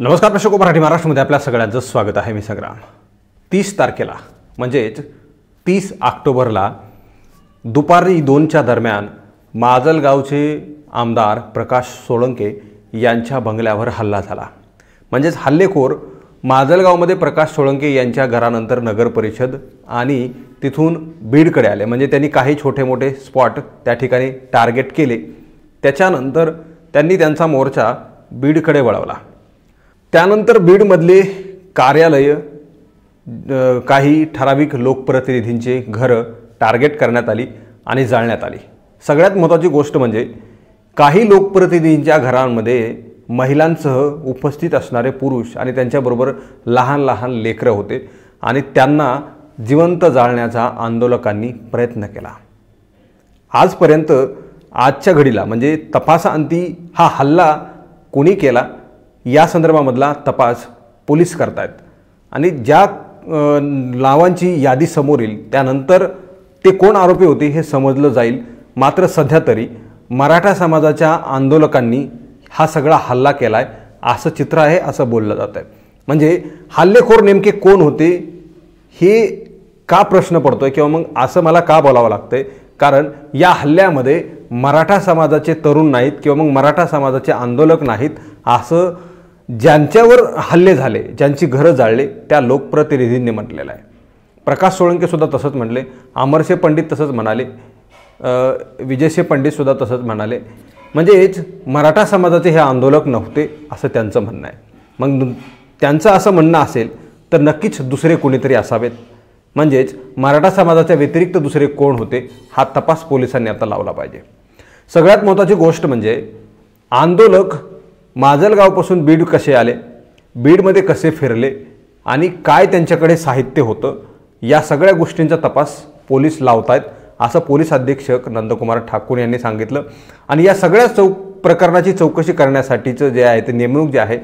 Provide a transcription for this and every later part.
नमस्कार प्रशोको मराठी महाराष्ट्रमध्ये आपल्या सगळ्यांचं स्वागत आहे मी संग्राम तीस तारखेला म्हणजेच तीस ऑक्टोबरला दुपारी दोनच्या दरम्यान माजलगावचे आमदार प्रकाश सोळंके यांच्या बंगल्यावर हल्ला झाला म्हणजेच हल्लेखोर माजलगावमध्ये प्रकाश सोळंके यांच्या घरानंतर नगर परिषद आणि तिथून बीडकडे आले म्हणजे त्यांनी काही छोटे मोठे स्पॉट त्या ठिकाणी टार्गेट केले त्याच्यानंतर त्यांनी त्यांचा मोर्चा बीडकडे वळवला त्यानंतर बीडमधले कार्यालयं काही ठराविक लोकप्रतिनिधींचे घरं टार्गेट करण्यात आली आणि जाळण्यात आली सगळ्यात महत्त्वाची गोष्ट म्हणजे काही लोकप्रतिनिधींच्या घरांमध्ये महिलांसह उपस्थित असणारे पुरुष आणि त्यांच्याबरोबर लहान लहान लेकरं होते आणि त्यांना जिवंत जाळण्याचा आंदोलकांनी प्रयत्न केला आजपर्यंत आजच्या घडीला म्हणजे तपासाअंती हा हल्ला कोणी केला या संदर्भामधला तपास पोलीस करत आहेत आणि ज्या नावांची यादी समोर येईल त्यानंतर ते कोण आरोपी होते हे समजलं जाईल मात्र सध्या तरी मराठा समाजाच्या आंदोलकांनी हा सगळा हल्ला केला आहे असं चित्र आहे असं बोललं जात आहे म्हणजे हल्लेखोर नेमके कोण होते हे का प्रश्न पडतो आहे किंवा मग असं मला का बोलावं लागतं आहे कारण या हल्ल्यामध्ये मराठा समाजाचे तरुण नाहीत किंवा मग मराठा समाजाचे आंदोलक नाहीत असं ज्यांच्यावर हल्ले झाले ज्यांची घरं जाळले त्या लोकप्रतिनिधींनी म्हटलेलं आहे प्रकाश सोळंकेसुद्धा तसंच म्हटले अमरसे पंडित तसंच म्हणाले विजयसे पंडितसुद्धा तसंच म्हणाले म्हणजेच मराठा समाजाचे हे आंदोलक नव्हते असं त्यांचं म्हणणं आहे मग त्यांचं असं म्हणणं असेल तर नक्कीच दुसरे कोणीतरी असावेत म्हणजेच मराठा समाजाच्या व्यतिरिक्त दुसरे कोण होते हा तपास पोलिसांनी आता लावला पाहिजे सगळ्यात महत्त्वाची गोष्ट म्हणजे आंदोलक माजलगावपासून बीड कसे आले बीडमध्ये कसे फिरले आणि काय त्यांच्याकडे साहित्य होतं या सगळ्या गोष्टींचा तपास पोलीस लावत आहेत असं पोलीस अधीक्षक नंदकुमार ठाकूर यांनी सांगितलं आणि या सगळ्या चौ प्रकरणाची चौकशी करण्यासाठीचं जे आहे ते नेमणूक जे आहे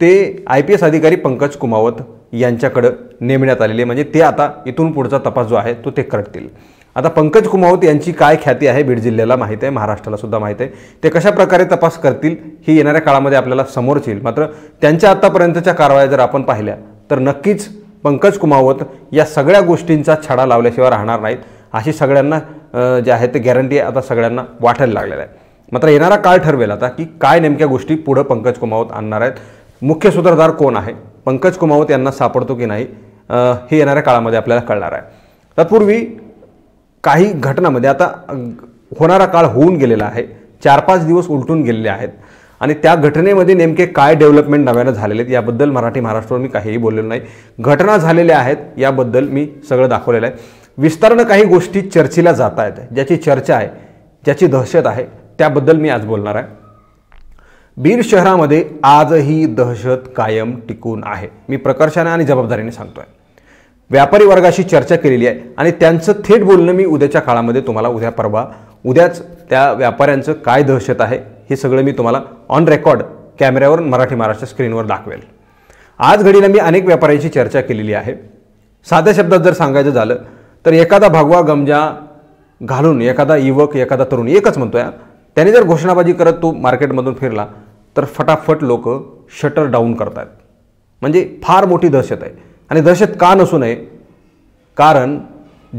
ते आय पी एस अधिकारी पंकज कुमावत यांच्याकडं नेमण्यात आलेले म्हणजे ते आता इथून पुढचा तपास जो आहे तो ते करतील आता पंकज कुमावत यांची काय ख्याती आहे बीड जिल्ह्याला माहीत आहे महाराष्ट्राला सुद्धा माहीत आहे ते कशा प्रकारे तपास करतील ही येणाऱ्या काळामध्ये आपल्याला समोरच येईल मात्र त्यांच्या आत्तापर्यंतच्या कारवाया जर आपण पाहिल्या तर नक्कीच पंकज कुमावत या सगळ्या गोष्टींचा छडा लावल्याशिवाय राहणार नाहीत अशी सगळ्यांना जे आहे ते गॅरंटी आता सगळ्यांना वाटायला लागलेलं आहे मात्र येणारा काळ ठरवेल आता की काय नेमक्या गोष्टी पुढं पंकज कुमावत आणणार आहेत मुख्य सूत्रधार कोण आहे पंकज कुमावत यांना सापडतो की नाही हे येणाऱ्या काळामध्ये आपल्याला कळणार आहे तत्पूर्वी काही घटनामध्ये आता होणारा काळ होऊन गेलेला आहे चार पाच दिवस उलटून गेलेले आहेत आणि त्या घटनेमध्ये नेमके काय डेव्हलपमेंट नव्यानं झालेले आहेत याबद्दल मराठी महाराष्ट्रावर मी काहीही बोललेलो नाही घटना झालेल्या आहेत याबद्दल मी सगळं दाखवलेलं आहे विस्तारनं काही गोष्टी चर्चेला जात आहेत ज्याची चर्चा आहे ज्याची दहशत आहे त्याबद्दल मी आज बोलणार आहे बीड शहरामध्ये आजही दहशत कायम टिकून आहे मी प्रकर्षाने आणि जबाबदारीने आहे व्यापारी वर्गाशी चर्चा केलेली आहे आणि त्यांचं थेट बोलणं मी उद्याच्या काळामध्ये तुम्हाला उद्या परवा उद्याच त्या व्यापाऱ्यांचं काय दहशत आहे हे सगळं मी तुम्हाला ऑन रेकॉर्ड कॅमेऱ्यावर मराठी महाराष्ट्र स्क्रीनवर दाखवेल आज घडीला मी अनेक व्यापाऱ्यांशी चर्चा केलेली आहे साध्या शब्दात जर सांगायचं झालं तर एखादा भगवा गमजा घालून एखादा युवक एखादा तरुण एकच म्हणतो या त्याने जर घोषणाबाजी करत तो मार्केटमधून फिरला तर फटाफट लोक शटर डाऊन करतात म्हणजे फार मोठी दहशत आहे आणि दहशत का नसू नये कारण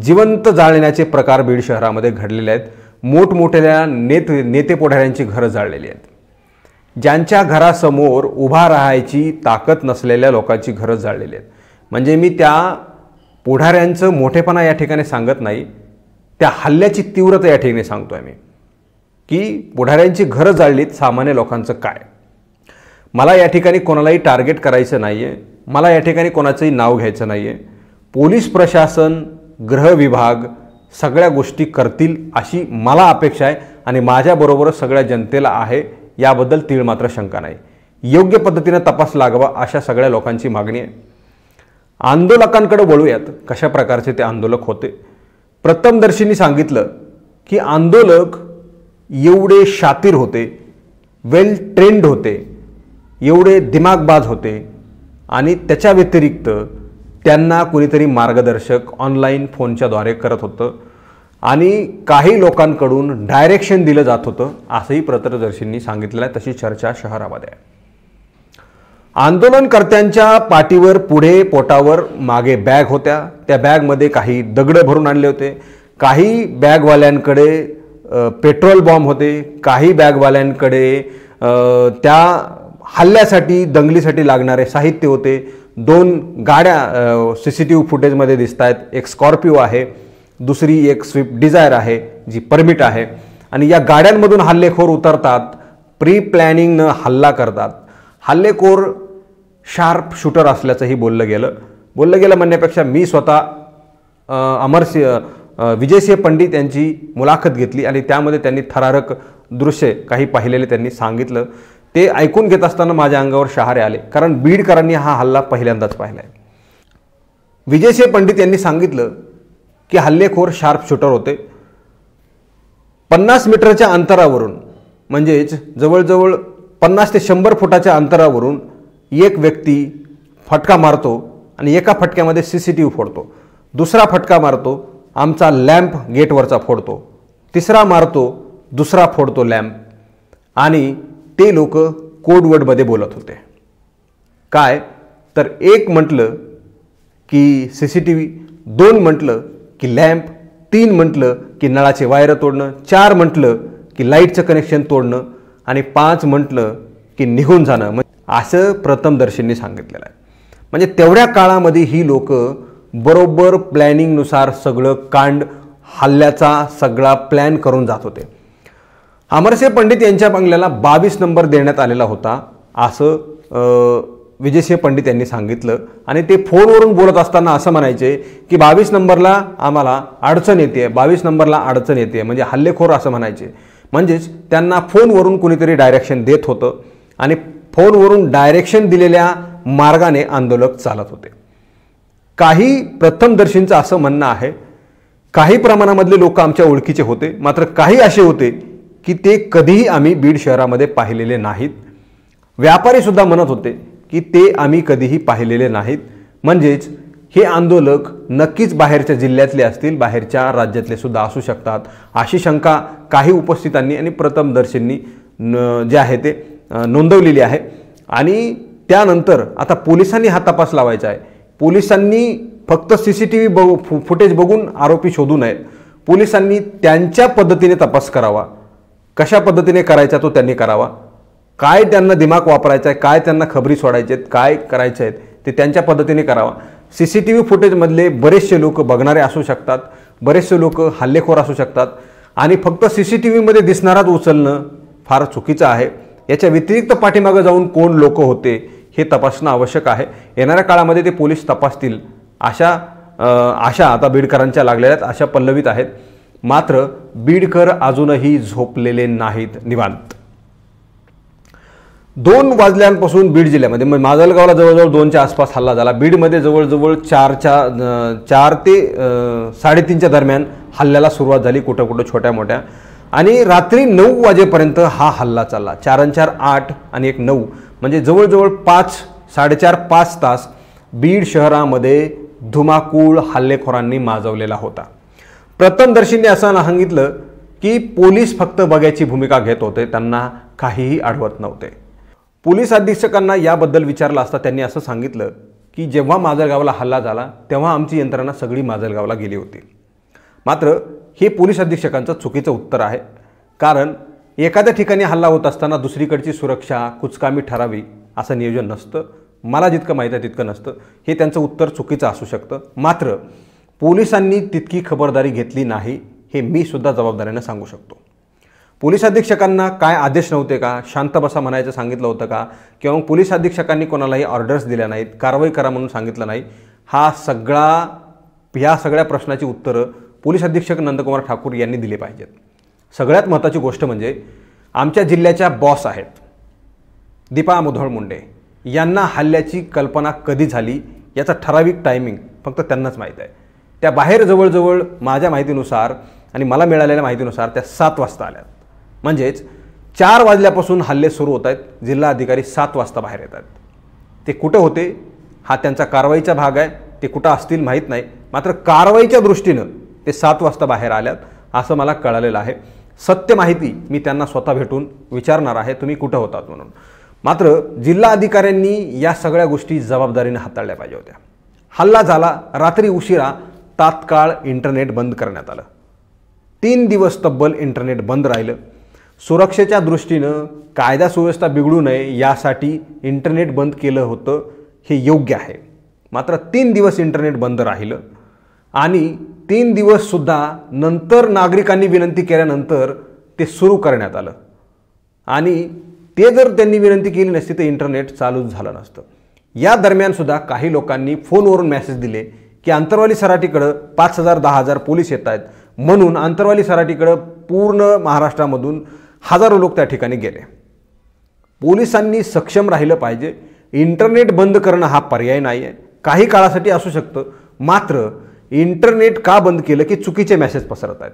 जिवंत जाळण्याचे प्रकार बीड शहरामध्ये घडलेले आहेत मोठमोठ्या नेत नेते पुढाऱ्यांची घरं जाळलेली आहेत ज्यांच्या घरासमोर उभा राहायची ताकद नसलेल्या लोकांची घरं जाळलेली आहेत म्हणजे मी त्या पुढाऱ्यांचं मोठेपणा या ठिकाणी सांगत नाही त्या हल्ल्याची तीव्रता या ठिकाणी सांगतो आहे मी की पुढाऱ्यांची घरं जाळलीत सामान्य लोकांचं काय मला या ठिकाणी कोणालाही टार्गेट करायचं नाही आहे मला या ठिकाणी कोणाचंही नाव घ्यायचं नाही आहे पोलीस प्रशासन गृह विभाग सगळ्या गोष्टी करतील अशी मला अपेक्षा आहे आणि माझ्याबरोबरच सगळ्या जनतेला आहे याबद्दल तीळ मात्र शंका नाही योग्य पद्धतीनं तपास लागवा अशा सगळ्या लोकांची मागणी आहे आंदोलकांकडे वळूयात कशा प्रकारचे ते आंदोलक होते प्रथमदर्शींनी सांगितलं की आंदोलक एवढे शातीर होते वेल ट्रेंड होते एवढे दिमागबाज होते आणि त्याच्या व्यतिरिक्त त्यांना कुणीतरी मार्गदर्शक ऑनलाईन फोनच्याद्वारे करत होतं आणि काही लोकांकडून डायरेक्शन दिलं जात होतं असंही प्रत्रदर्शींनी सांगितलेलं आहे तशी चर्चा शहरामध्ये आहे आंदोलनकर्त्यांच्या पाठीवर पुढे पोटावर मागे बॅग होत्या त्या बॅगमध्ये काही दगडं भरून आणले होते काही बॅगवाल्यांकडे पेट्रोल बॉम्ब होते काही बॅगवाल्यांकडे त्या हल्ल्यासाठी दंगलीसाठी लागणारे साहित्य होते दोन गाड्या सी सी टी व्ही फुटेजमध्ये दिसत आहेत एक स्कॉर्पिओ आहे दुसरी एक स्विफ्ट डिझायर आहे जी परमिट आहे आणि या गाड्यांमधून हल्लेखोर उतरतात प्री प्लॅनिंगनं हल्ला करतात हल्लेखोर शार्प शूटर असल्याचंही बोललं गेलं बोललं गेलं म्हणण्यापेक्षा मी स्वतः अमरसिंह विजयसिंह पंडित यांची मुलाखत घेतली आणि त्यामध्ये त्यांनी थरारक दृश्य काही पाहिलेले त्यांनी सांगितलं ते ऐकून घेत असताना माझ्या अंगावर शहारे आले कारण बीडकरांनी हा हल्ला पहिल्यांदाच पाहिला आहे विजयसे पंडित यांनी सांगितलं की हल्लेखोर शार्प शूटर होते पन्नास मीटरच्या अंतरावरून म्हणजेच जवळजवळ पन्नास ते शंभर फुटाच्या अंतरावरून एक व्यक्ती फटका मारतो आणि एका फटक्यामध्ये सी सी टी व्ही फोडतो दुसरा फटका मारतो आमचा लॅम्प गेटवरचा फोडतो तिसरा मारतो दुसरा फोडतो लॅम्प आणि ते लोक कोडवर्डमध्ये बोलत होते काय तर एक म्हटलं की सी सी टी व्ही दोन म्हटलं की लॅम्प तीन म्हटलं की नळाचे वायर तोडणं चार म्हटलं की लाईटचं कनेक्शन तोडणं आणि पाच म्हटलं की निघून जाणं म्हणजे असं प्रथमदर्शींनी सांगितलेलं आहे म्हणजे तेवढ्या काळामध्ये ही लोक बरोबर प्लॅनिंगनुसार सगळं कांड हल्ल्याचा सगळा प्लॅन करून जात होते अमरसिंह पंडित यांच्या बंगल्याला बावीस नंबर देण्यात आलेला होता असं विजयसिंह पंडित यांनी सांगितलं आणि ते फोनवरून बोलत असताना असं म्हणायचे की बावीस नंबरला आम्हाला अडचण येते बावीस नंबरला अडचण येते म्हणजे हल्लेखोर असं म्हणायचे म्हणजेच त्यांना फोनवरून कुणीतरी डायरेक्शन देत होतं आणि फोनवरून डायरेक्शन दिलेल्या मार्गाने आंदोलक चालत होते काही प्रथमदर्शींचं असं म्हणणं आहे काही प्रमाणामधले लोक आमच्या ओळखीचे होते मात्र काही असे होते की ते कधीही आम्ही बीड शहरामध्ये पाहिलेले नाहीत व्यापारीसुद्धा म्हणत होते की ते आम्ही कधीही पाहिलेले नाहीत म्हणजेच हे आंदोलक नक्कीच बाहेरच्या जिल्ह्यातले असतील बाहेरच्या राज्यातले सुद्धा असू शकतात अशी शंका काही उपस्थितांनी आणि प्रथमदर्शींनी न जे आहे ते नोंदवलेली आहे आणि त्यानंतर आता पोलिसांनी हा तपास लावायचा आहे पोलिसांनी फक्त सी सी टी व्ही बघू फुटेज बघून आरोपी शोधू नयेत पोलिसांनी त्यांच्या पद्धतीने तपास करावा कशा पद्धतीने करायचा तो त्यांनी करावा काय त्यांना दिमाग वापरायचा आहे काय त्यांना खबरी सोडायचे आहेत काय करायचे आहेत ते त्यांच्या पद्धतीने करावा सी सी टी व्ही फुटेजमधले बरेचसे लोक बघणारे असू शकतात बरेचसे लोक हल्लेखोर असू शकतात आणि फक्त सी सी टी व्हीमध्ये दिसणाराच उचलणं फार चुकीचं आहे याच्या व्यतिरिक्त पाठीमागं जाऊन कोण लोक होते हे तपासणं आवश्यक आहे येणाऱ्या काळामध्ये ते पोलीस तपासतील अशा आशा आता बीडकरांच्या लागलेल्या आहेत अशा पल्लवीत आहेत मात्र बीडकर अजूनही झोपलेले नाहीत निवांत दोन वाजल्यांपासून बीड जिल्ह्यामध्ये म्हणजे माजलगावला जवळजवळ दोनच्या आसपास हल्ला झाला बीडमध्ये जवळजवळ चारच्या चार ते साडेतीनच्या दरम्यान हल्ल्याला सुरुवात झाली कुठं कुठं छोट्या मोठ्या आणि रात्री नऊ वाजेपर्यंत हा हल्ला चालला चारांचार चार आठ आणि एक नऊ म्हणजे जवळजवळ पाच साडेचार पाच तास बीड शहरामध्ये धुमाकूळ हल्लेखोरांनी माजवलेला होता प्रथमदर्शींनी असं सांगितलं की पोलीस फक्त बघायची भूमिका घेत होते त्यांना काहीही आढळत नव्हते पोलीस अधीक्षकांना याबद्दल विचारलं असता त्यांनी असं सांगितलं की जेव्हा माजलगावला हल्ला झाला तेव्हा आमची यंत्रणा सगळी माजलगावला गेली होती मात्र हे पोलीस अधीक्षकांचं चुकीचं उत्तर आहे कारण एखाद्या ठिकाणी हल्ला होत असताना दुसरीकडची सुरक्षा कुचकामी ठरावी असं नियोजन नसतं मला जितकं माहीत आहे तितकं नसतं हे त्यांचं उत्तर चुकीचं असू शकतं मात्र पोलिसांनी तितकी खबरदारी घेतली नाही हे मी सुद्धा जबाबदारीनं सांगू शकतो पोलीस अधीक्षकांना काय आदेश नव्हते का शांत बसा म्हणायचं सांगितलं होतं का किंवा पोलीस अधीक्षकांनी कोणालाही ऑर्डर्स दिल्या नाहीत कारवाई करा म्हणून सांगितलं नाही हा सगळा ह्या सगळ्या प्रश्नाची उत्तरं पोलीस अधीक्षक नंदकुमार ठाकूर यांनी दिली पाहिजेत सगळ्यात महत्त्वाची गोष्ट म्हणजे आमच्या जिल्ह्याच्या बॉस आहेत दीपा मुधोळ मुंडे यांना हल्ल्याची कल्पना कधी झाली याचा ठराविक टायमिंग फक्त त्यांनाच माहीत आहे त्या बाहेर जवळजवळ माझ्या माहितीनुसार आणि मला मिळालेल्या माहितीनुसार त्या सात वाजता आल्यात म्हणजेच चार वाजल्यापासून हल्ले सुरू होत आहेत जिल्हा अधिकारी सात वाजता बाहेर येत आहेत ते कुठं होते हा त्यांचा कारवाईचा भाग आहे ते कुठं असतील माहीत नाही मात्र कारवाईच्या दृष्टीनं ते सात वाजता बाहेर आल्यात असं मला कळालेलं आहे सत्य माहिती मी त्यांना स्वतः भेटून विचारणार आहे तुम्ही कुठं होतात म्हणून मात्र जिल्हा अधिकाऱ्यांनी या सगळ्या गोष्टी जबाबदारीने हाताळल्या पाहिजे होत्या हल्ला झाला रात्री उशिरा तात्काळ इंटरनेट बंद करण्यात आलं तीन दिवस तब्बल इंटरनेट बंद राहिलं सुरक्षेच्या दृष्टीनं कायदा सुव्यवस्था बिघडू नये यासाठी इंटरनेट बंद केलं होतं हे योग्य आहे मात्र तीन दिवस इंटरनेट बंद राहिलं आणि तीन दिवससुद्धा नंतर नागरिकांनी विनंती केल्यानंतर ते सुरू करण्यात आलं आणि ते जर त्यांनी विनंती केली नसती तर इंटरनेट चालूच झालं नसतं या दरम्यानसुद्धा काही लोकांनी फोनवरून मेसेज दिले की आंतरवाली सराटीकडं पाच हजार दहा हजार पोलीस येत आहेत म्हणून आंतरवाली सराटीकडं पूर्ण महाराष्ट्रामधून हजारो लोक त्या ठिकाणी गेले पोलिसांनी सक्षम राहिलं पाहिजे इंटरनेट बंद करणं हा पर्याय नाही आहे काही काळासाठी असू शकतं मात्र इंटरनेट का बंद केलं की चुकीचे मेसेज पसरत आहेत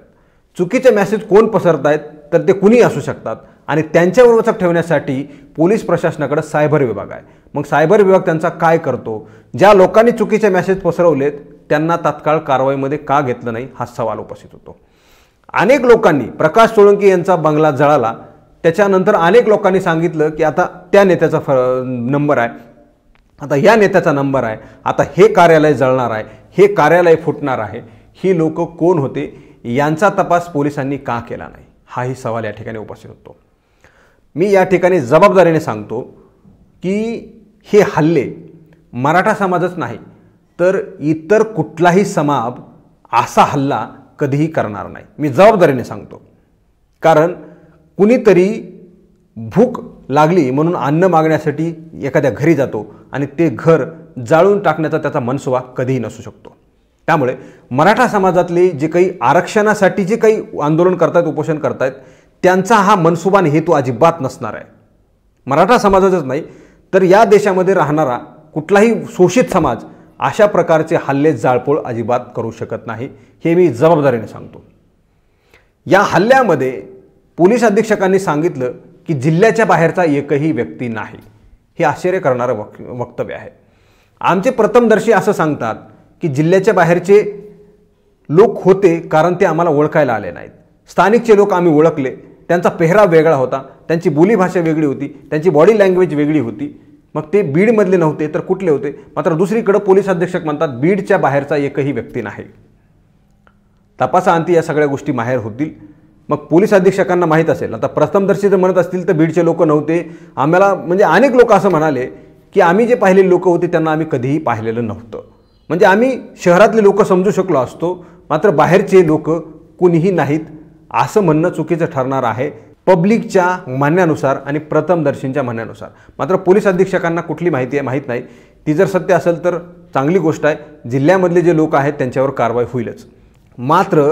चुकीचे मेसेज कोण पसरत आहेत तर ते कुणी असू शकतात आणि त्यांच्यावर वचक ठेवण्यासाठी पोलीस प्रशासनाकडे सायबर विभाग आहे मग सायबर विभाग त्यांचा काय करतो ज्या लोकांनी चुकीचे मेसेज पसरवलेत त्यांना तात्काळ कारवाईमध्ये का घेतलं नाही हा सवाल उपस्थित होतो अनेक लोकांनी प्रकाश सोळंकी यांचा बंगला जळाला त्याच्यानंतर अनेक लोकांनी सांगितलं की आता त्या नेत्याचा फ नंबर आहे आता या नेत्याचा नंबर आहे आता हे कार्यालय जळणार आहे हे कार्यालय फुटणार आहे ही लोक कोण होते यांचा तपास पोलिसांनी का केला नाही हाही सवाल या ठिकाणी उपस्थित होतो मी या ठिकाणी जबाबदारीने सांगतो की हे हल्ले मराठा समाजच नाही तर इतर कुठलाही समाज असा हल्ला कधीही करणार नाही मी जबाबदारीने सांगतो कारण कुणीतरी भूक लागली म्हणून अन्न मागण्यासाठी एखाद्या घरी जातो आणि ते घर जाळून टाकण्याचा त्याचा मनसुवा कधीही नसू शकतो त्यामुळे मराठा समाजातले जे काही आरक्षणासाठी जे काही आंदोलन करतायत उपोषण करतायत त्यांचा हा मनसुबा आणि हेतू अजिबात नसणार आहे मराठा समाजाचाच नाही तर या देशामध्ये राहणारा कुठलाही शोषित समाज अशा प्रकारचे हल्ले जाळपोळ अजिबात करू शकत नाही हे मी जबाबदारीने सांगतो या हल्ल्यामध्ये पोलीस अधीक्षकांनी सांगितलं की जिल्ह्याच्या बाहेरचा एकही व्यक्ती नाही हे आश्चर्य करणारं वक वक्तव्य आहे आमचे प्रथमदर्शी असं सांगतात की जिल्ह्याच्या बाहेरचे लोक होते कारण ते आम्हाला ओळखायला आले नाहीत स्थानिकचे लोक आम्ही ओळखले त्यांचा पेहराव वेगळा होता त्यांची बोलीभाषा वेगळी होती त्यांची बॉडी लँग्वेज वेगळी होती मग ते बीडमधले नव्हते तर कुठले होते मात्र दुसरीकडं पोलीस अधीक्षक म्हणतात बीडच्या बाहेरचा एकही व्यक्ती नाही तपासाअंती या सगळ्या गोष्टी माहेर होतील मग पोलीस अधीक्षकांना माहीत असेल आता प्रथमदर्शी जर म्हणत असतील तर बीडचे लोक नव्हते आम्हाला म्हणजे अनेक लोक असं म्हणाले की आम्ही जे पाहिलेले लोक होते त्यांना आम्ही कधीही पाहिलेलं नव्हतं म्हणजे आम्ही शहरातले लोक समजू शकलो असतो मात्र बाहेरचे लोक कुणीही नाहीत असं म्हणणं चुकीचं ठरणार आहे पब्लिकच्या म्हणण्यानुसार आणि प्रथमदर्शींच्या म्हणण्यानुसार मात्र पोलीस अधीक्षकांना कुठली माहिती आहे माहीत नाही ती जर सत्य असेल तर चांगली गोष्ट आहे जिल्ह्यामधले जे लोक आहेत त्यांच्यावर कारवाई होईलच मात्र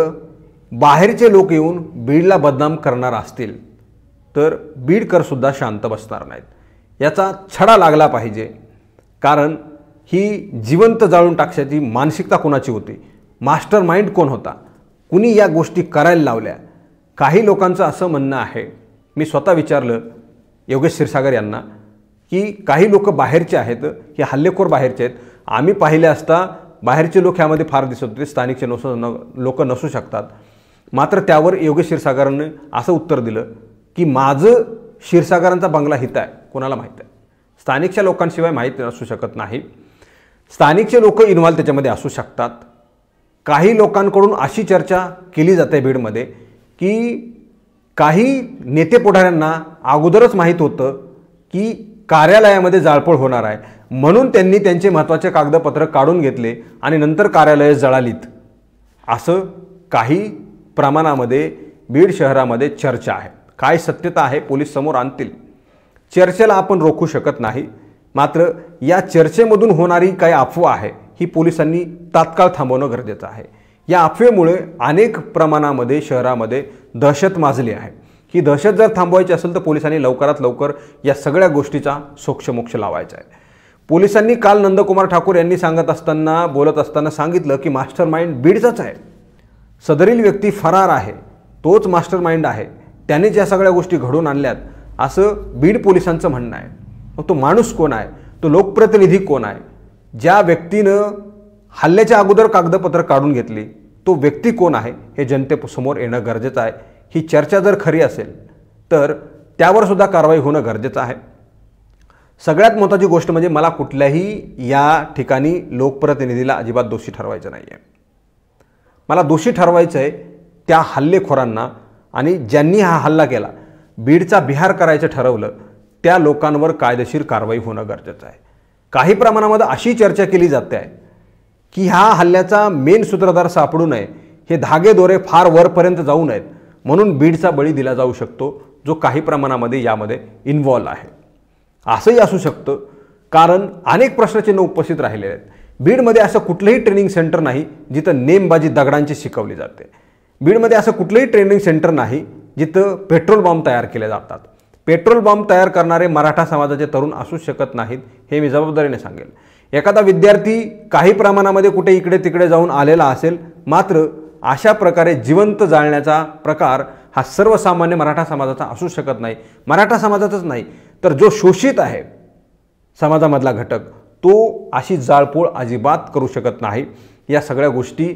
बाहेरचे लोक येऊन बीडला बदनाम करणार असतील तर बीडकरसुद्धा शांत बसणार नाहीत याचा छडा लागला पाहिजे कारण ही जिवंत जाळून टाकशाची मानसिकता कोणाची होती मास्टर माइंड कोण होता कुणी या गोष्टी करायला लावल्या काही लोकांचं असं म्हणणं आहे मी स्वतः विचारलं योगेश क्षीरसागर यांना की काही लोक बाहेरचे आहेत हे हल्लेखोर बाहेरचे आहेत आम्ही पाहिले असता बाहेरचे लोक ह्यामध्ये फार दिसत होते स्थानिकचे नसू न लोक नसू शकतात मात्र त्यावर योगेश क्षीरसागरांनी असं उत्तर दिलं की माझं क्षीरसागरांचा बंगला हित आहे कोणाला माहीत आहे स्थानिकच्या लोकांशिवाय माहीत असू शकत नाही स्थानिकचे लोक इन्व्हॉल्व त्याच्यामध्ये असू शकतात काही लोकांकडून अशी चर्चा केली जाते बीडमध्ये की काही नेते पुढाऱ्यांना अगोदरच माहीत होतं की कार्यालयामध्ये जाळपोळ होणार आहे म्हणून त्यांनी त्यांचे महत्त्वाचे कागदपत्र काढून घेतले आणि नंतर कार्यालय जळालीत असं काही प्रमाणामध्ये बीड शहरामध्ये चर्चा आहे काय सत्यता आहे पोलीस समोर आणतील चर्चेला आपण रोखू शकत नाही मात्र या चर्चेमधून होणारी काही अफवा आहे ही पोलिसांनी तात्काळ थांबवणं गरजेचं आहे या अफवेमुळे अनेक प्रमाणामध्ये शहरामध्ये दहशत माजली आहे ही दहशत जर थांबवायची असेल तर पोलिसांनी लवकरात लवकर या सगळ्या गोष्टीचा सोक्षमोक्ष लावायचा आहे पोलिसांनी काल नंदकुमार ठाकूर यांनी सांगत असताना बोलत असताना सांगितलं की मास्टर माइंड बीडचाच आहे सदरील व्यक्ती फरार आहे तोच मास्टर माइंड आहे त्यानेच या सगळ्या गोष्टी घडवून आणल्यात असं बीड पोलिसांचं म्हणणं आहे मग तो माणूस कोण आहे तो लोकप्रतिनिधी कोण आहे ज्या व्यक्तीनं हल्ल्याच्या अगोदर कागदपत्र काढून घेतली तो व्यक्ती कोण आहे हे जनतेसमोर येणं गरजेचं आहे ही चर्चा जर खरी असेल तर त्यावर सुद्धा कारवाई होणं गरजेचं आहे सगळ्यात महत्त्वाची गोष्ट म्हणजे मला कुठल्याही या ठिकाणी लोकप्रतिनिधीला अजिबात दोषी ठरवायचं नाही आहे मला दोषी ठरवायचं आहे त्या हल्लेखोरांना आणि ज्यांनी हा हल्ला केला बीडचा बिहार करायचं ठरवलं त्या लोकांवर कायदेशीर कारवाई होणं गरजेचं आहे काही प्रमाणामध्ये अशी चर्चा केली जाते आहे की ह्या हल्ल्याचा मेन सूत्रधार सापडू नये हे धागे दोरे फार वरपर्यंत जाऊ नयेत म्हणून बीडचा बळी दिला जाऊ शकतो जो काही प्रमाणामध्ये यामध्ये इन्व्हॉल्व आहे असंही असू शकतं कारण अनेक प्रश्नचिन्ह उपस्थित राहिले आहेत बीडमध्ये असं कुठलंही ट्रेनिंग सेंटर नाही जिथं नेमबाजी दगडांची शिकवली जाते बीडमध्ये असं कुठलंही ट्रेनिंग सेंटर नाही जिथं पेट्रोल बॉम्ब तयार केले जातात पेट्रोल बॉम्ब तयार करणारे मराठा समाजाचे तरुण असूच शकत नाहीत हे मी जबाबदारीने सांगेल एखादा विद्यार्थी काही प्रमाणामध्ये कुठे इकडे तिकडे जाऊन आलेला असेल मात्र अशा प्रकारे जिवंत जाळण्याचा प्रकार हा सर्वसामान्य मराठा समाजाचा असू शकत नाही मराठा समाजाचाच नाही तर जो शोषित आहे समाजामधला घटक तो अशी जाळपोळ अजिबात करू शकत नाही या सगळ्या गोष्टी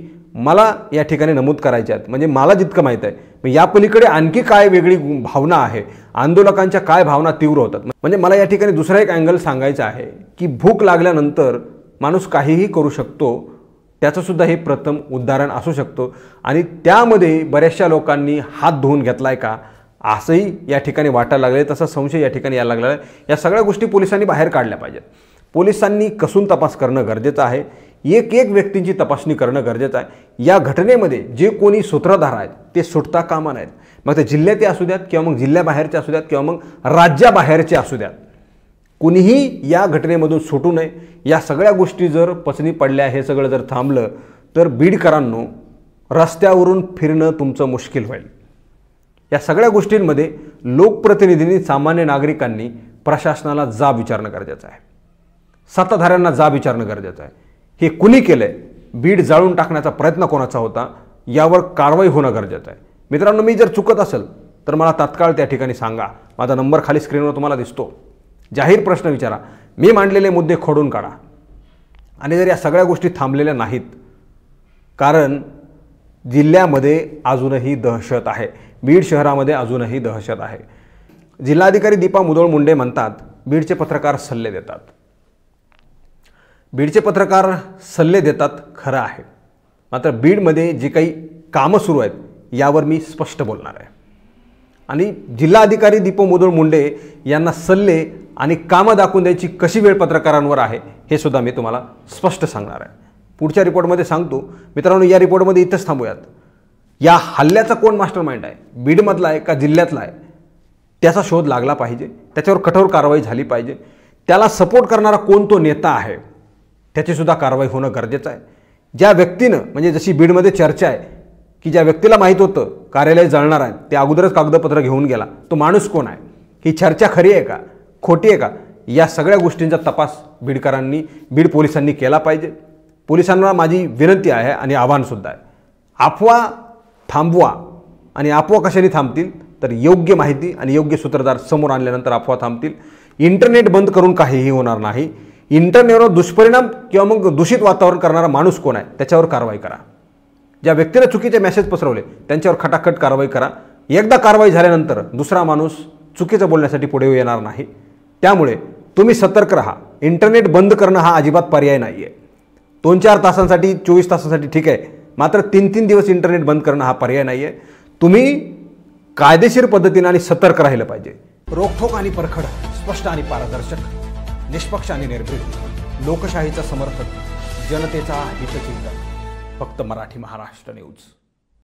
मला या ठिकाणी नमूद करायचे आहेत म्हणजे मला जितकं माहीत आहे मग या पलीकडे आणखी काय वेगळी भावना आहे आंदोलकांच्या काय भावना तीव्र होतात म्हणजे मला या ठिकाणी दुसरा एक अँगल सांगायचा आहे की भूक लागल्यानंतर माणूस काहीही करू शकतो त्याचंसुद्धा हे प्रथम उदाहरण असू शकतो आणि त्यामध्ये बऱ्याचशा लोकांनी हात धुवून घेतला आहे का असंही या ठिकाणी वाटायला लागले तसा संशय या ठिकाणी यायला लागला आहे या सगळ्या गोष्टी पोलिसांनी बाहेर काढल्या पाहिजेत पोलिसांनी कसून तपास करणं गरजेचं आहे एक एक व्यक्तींची तपासणी करणं गरजेचं आहे या घटनेमध्ये जे कोणी सूत्रधार आहेत ते सुटता कामा नाहीत मग ते जिल्ह्यात असू द्यात किंवा मग जिल्ह्याबाहेरचे असू द्यात किंवा मग राज्याबाहेरचे असू द्यात कुणीही या घटनेमधून सुटू नये या सगळ्या गोष्टी जर पचनी पडल्या हे सगळं जर थांबलं तर बीडकरांनो रस्त्यावरून फिरणं तुमचं मुश्किल होईल या सगळ्या गोष्टींमध्ये लोकप्रतिनिधींनी सामान्य नागरिकांनी प्रशासनाला जाब विचारणं गरजेचं आहे सत्ताधाऱ्यांना जाब विचारणं गरजेचं आहे हे कुणी केलं बीड जाळून टाकण्याचा प्रयत्न कोणाचा होता यावर कारवाई होणं गरजेचं आहे मित्रांनो मी जर चुकत असेल तर मला तात्काळ त्या ठिकाणी सांगा माझा नंबर खाली स्क्रीनवर तुम्हाला दिसतो जाहीर प्रश्न विचारा मी मांडलेले मुद्दे खोडून काढा आणि जर या सगळ्या गोष्टी थांबलेल्या नाहीत कारण जिल्ह्यामध्ये अजूनही दहशत आहे बीड शहरामध्ये अजूनही दहशत आहे जिल्हाधिकारी दीपा मुदोळ मुंडे म्हणतात बीडचे पत्रकार सल्ले देतात बीडचे पत्रकार सल्ले देतात खरं आहे मात्र बीडमध्ये जी काही कामं सुरू आहेत यावर मी स्पष्ट बोलणार आहे आणि जिल्हाधिकारी दीपो मुदोळ मुंडे यांना सल्ले आणि कामं दाखवून द्यायची कशी वेळ पत्रकारांवर आहे हे सुद्धा मी तुम्हाला स्पष्ट सांगणार आहे पुढच्या रिपोर्टमध्ये सांगतो मित्रांनो या रिपोर्टमध्ये इथंच थांबूयात या हल्ल्याचा कोण मास्टर माइंड आहे बीडमधला आहे का जिल्ह्यातला आहे त्याचा शोध लागला पाहिजे त्याच्यावर कठोर कारवाई झाली पाहिजे त्याला सपोर्ट करणारा कोण तो नेता आहे त्याचीसुद्धा कारवाई होणं गरजेचं आहे ज्या व्यक्तीनं म्हणजे जशी बीडमध्ये चर्चा आहे की ज्या व्यक्तीला माहीत होतं कार्यालय जळणार आहे ते अगोदरच कागदपत्र घेऊन गेला तो माणूस कोण आहे ही चर्चा खरी आहे का खोटी आहे का या सगळ्या गोष्टींचा तपास बीडकरांनी बीड पोलिसांनी केला पाहिजे पोलिसांना माझी विनंती आहे आणि आव्हानसुद्धा आहे अफवा थांबवा आणि अफवा कशाने थांबतील तर योग्य माहिती आणि योग्य सूत्रधार समोर आणल्यानंतर अफवा थांबतील इंटरनेट बंद करून काहीही होणार नाही इंटरनेटवर दुष्परिणाम किंवा मग दूषित वातावरण करणारा माणूस कोण आहे त्याच्यावर कारवाई करा ज्या व्यक्तीने चुकीचे मेसेज पसरवले त्यांच्यावर खटाखट कारवाई करा एकदा कारवाई झाल्यानंतर दुसरा माणूस चुकीचं बोलण्यासाठी पुढे येणार नाही त्यामुळे तुम्ही सतर्क राहा इंटरनेट बंद करणं हा अजिबात पर्याय नाही आहे दोन चार तासांसाठी चोवीस तासांसाठी ठीक आहे मात्र तीन तीन दिवस इंटरनेट बंद करणं हा पर्याय नाही आहे तुम्ही कायदेशीर पद्धतीने आणि सतर्क राहिलं पाहिजे रोखोक आणि परखड स्पष्ट आणि पारदर्शक निष्पक्ष आणि निर्भीड लोकशाहीचा समर्थक जनतेचा हितचिंतक फक्त मराठी महाराष्ट्र न्यूज